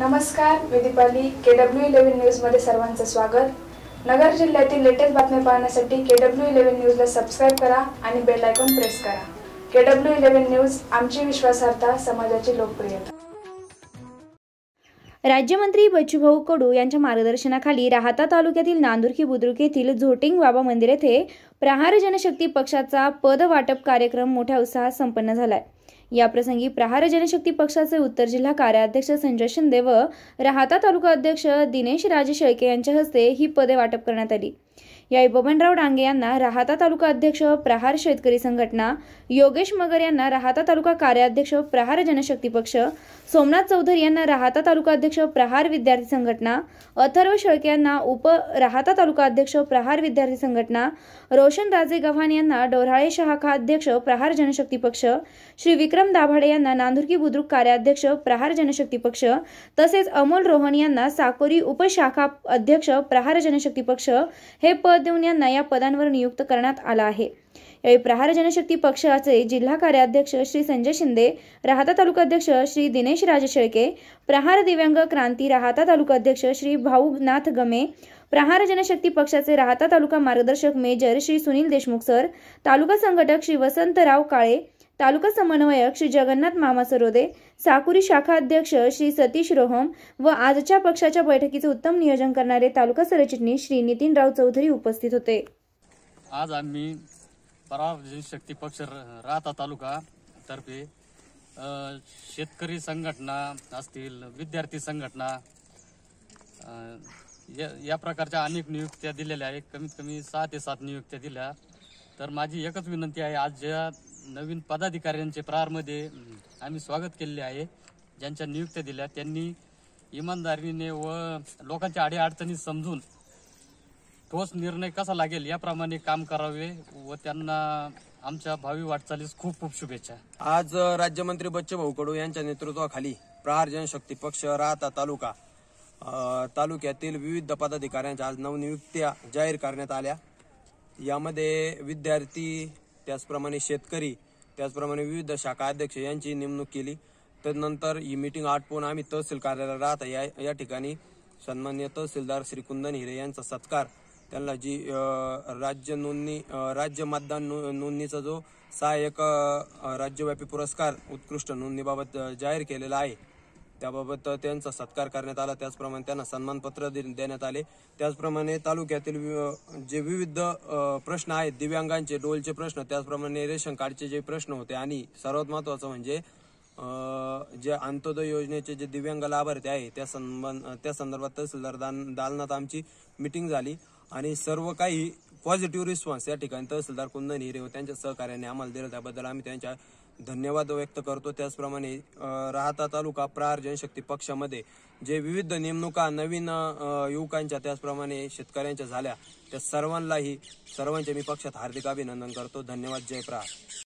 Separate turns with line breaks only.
नमस्कार मी Deepali K W eleven न्यूजमध्ये सर्वांचं स्वागत नगर जिल्ह्यातील लेटेस्ट बातम्या पाहण्यासाठी के डब्ल्यू इलेव्हन न्यूजला सबस्क्राईब करा आणि बेल आयकॉन प्रेस करा के डब्ल्यू इलेव्हन न्यूज आमची विश्वासार्हता समाजाची लोकप्रियता राज्यमंत्री बच्चूभाऊ कडू यांच्या मार्गदर्शनाखाली राहता तालुक्यातील नांदुरकी बुद्रुक येथील झोटिंग बाबा मंदिर येथे प्रहार जनशक्ती पक्षाचा पद वाटप कार्यक्रम मोठ्या उत्साहात संपन्न झालाय याप्रसंगी प्रहार जनशक्ती पक्षाचे उत्तर जिल्हा कार्याध्यक्ष संजय शिंदे व राहता तालुका अध्यक्ष दिनेश राजे शेळके यांच्या हस्ते ही पदे वाटप करण्यात आली यावेळी बबनराव डांगे यांना राहता तालुका अध्यक्ष प्रहार शेतकरी संघटना योगेश मगर यांना राहता तालुका कार्याध्यक्ष प्रहार जनशक्ती पक्ष सोमनाथ चौधरी यांना राहता तालुका अध्यक्ष प्रहार विद्यार्थी संघटना अथर्व शेळके यांना उप राहता तालुका अध्यक्ष प्रहार विद्यार्थी संघटना रोशन राजे गव्हाण यांना डोराळे शाखा अध्यक्ष प्रहार जनशक्ती पक्ष श्री विक्रम दाभाडे यांना नांदुर्की बुद्रुक कार्याध्यक्ष प्रहार जनशक्ती पक्ष तसेच अमोल रोहन यांना साकोरी उपशाखा अध्यक्ष प्रहार जनशक्ती पक्ष हे पद शरद देऊन यांना या पदांवर नियुक्त करण्यात आला आहे यावेळी प्रहार जनशक्ती पक्षाचे जिल्हा कार्याध्यक्ष श्री संजय शिंदे राहता तालुका अध्यक्ष श्री दिनेश राज शेळके प्रहार दिव्यांग क्रांती राहता तालुका अध्यक्ष श्री भाऊनाथ गमे प्रहार जनशक्ती पक्षाचे राहता तालुका मार्गदर्शक मेजर श्री सुनील देशमुख सर तालुका संघटक श्री वसंतराव काळे तालुका समन्वयक श्री जगन्नाथ मामा सरोदे साकुरी शाखा अध्यक्ष श्री सतीश रोहम व आजच्या पक्षाच्या बैठकीचे उत्तम नियोजन करणारे तालुका सरचिटणीस श्री राव चौधरी उपस्थित होते
आज आम्ही शक्ती पक्ष राहता तालुका तर्फे शेतकरी संघटना असतील विद्यार्थी संघटना या या प्रकारच्या अनेक नियुक्त्या दिलेल्या आहेत कमीत कमी सहा ते सात नियुक्त्या दिल्या तर माझी एकच विनंती आहे आज ज्या नवीन पदाधिकाऱ्यांचे प्रारमध्ये आम्ही स्वागत केलेले आहे ज्यांच्या नियुक्त्या दिल्या त्यांनी इमानदारीने व लोकांच्या अडीअडचणी समजून ठोस निर्णय कसा लागेल याप्रमाणे काम करावे व त्यांना आमच्या भावी वाटचालीस खूप खूप शुभेच्छा
आज राज्यमंत्री बच्चूभाऊ कडू यांच्या नेतृत्वाखाली प्रहार जनशक्ती पक्ष राहता तालुका तालुक्यातील विविध पदाधिकाऱ्यांच्या आज नवनियुक्त्या जाहीर करण्यात आल्या यामध्ये विद्यार्थी त्याचप्रमाणे शेतकरी त्याचप्रमाणे विविध शाखा अध्यक्ष यांची नेमणूक केली त्यानंतर ही मिटिंग आटपून आम्ही तहसील कार्यालयात राहत या या ठिकाणी सन्मान्य तहसीलदार श्री कुंदन हिरे यांचा सत्कार त्यांना जी राज्य नोंदणी राज्य मतदान नोंदणीचा जो सहाय्यक राज्यव्यापी पुरस्कार उत्कृष्ट नोंदणीबाबत जाहीर केलेला आहे त्याबाबत त्यांचा सत्कार करण्यात आला त्याचप्रमाणे त्यांना सन्मानपत्र देण्यात आले त्याचप्रमाणे तालुक्यातील जे विविध प्रश्न आहेत दिव्यांगांचे डोलचे प्रश्न त्याचप्रमाणे रेशन कार्डचे जे प्रश्न होते आणि सर्वात महत्वाचं म्हणजे जे अंत्योदय योजनेचे जे दिव्यांग लाभार्थी आहे त्या संबंध त्या संदर्भात तहसीलदार दालनात आमची मिटिंग झाली आणि सर्व काही पॉझिटिव्ह रिस्पॉन्स या ठिकाणी तहसीलदार कुंदन हिरे त्यांच्या सहकार्याने आम्हाला दिला त्याबद्दल आम्ही त्यांच्या धन्यवाद व्यक्त करतो त्याचप्रमाणे राहता तालुका प्रहार जनशक्ती पक्षामध्ये जे विविध नेमणुका नवीन युवकांच्या त्याचप्रमाणे शेतकऱ्यांच्या झाल्या त्या सर्वांनाही सर्वांचे मी पक्षात हार्दिक अभिनंदन करतो धन्यवाद जय प्रहार